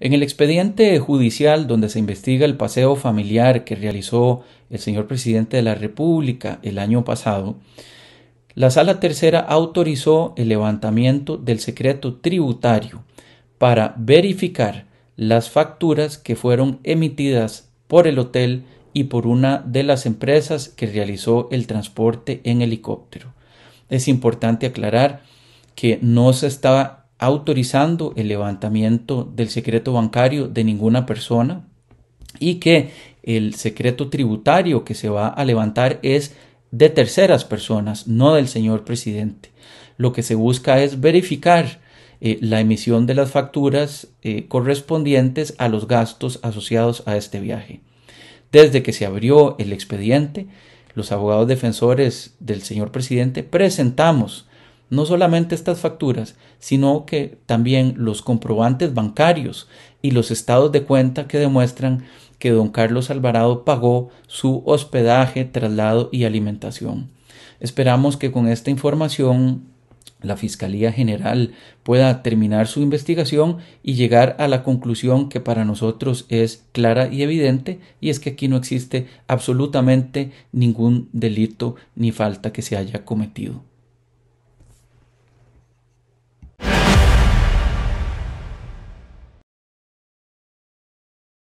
En el expediente judicial donde se investiga el paseo familiar que realizó el señor presidente de la República el año pasado, la Sala Tercera autorizó el levantamiento del secreto tributario para verificar las facturas que fueron emitidas por el hotel y por una de las empresas que realizó el transporte en helicóptero. Es importante aclarar que no se está autorizando el levantamiento del secreto bancario de ninguna persona y que el secreto tributario que se va a levantar es de terceras personas, no del señor presidente. Lo que se busca es verificar eh, la emisión de las facturas eh, correspondientes a los gastos asociados a este viaje. Desde que se abrió el expediente, los abogados defensores del señor presidente presentamos no solamente estas facturas, sino que también los comprobantes bancarios y los estados de cuenta que demuestran que don Carlos Alvarado pagó su hospedaje, traslado y alimentación. Esperamos que con esta información la Fiscalía General pueda terminar su investigación y llegar a la conclusión que para nosotros es clara y evidente, y es que aquí no existe absolutamente ningún delito ni falta que se haya cometido.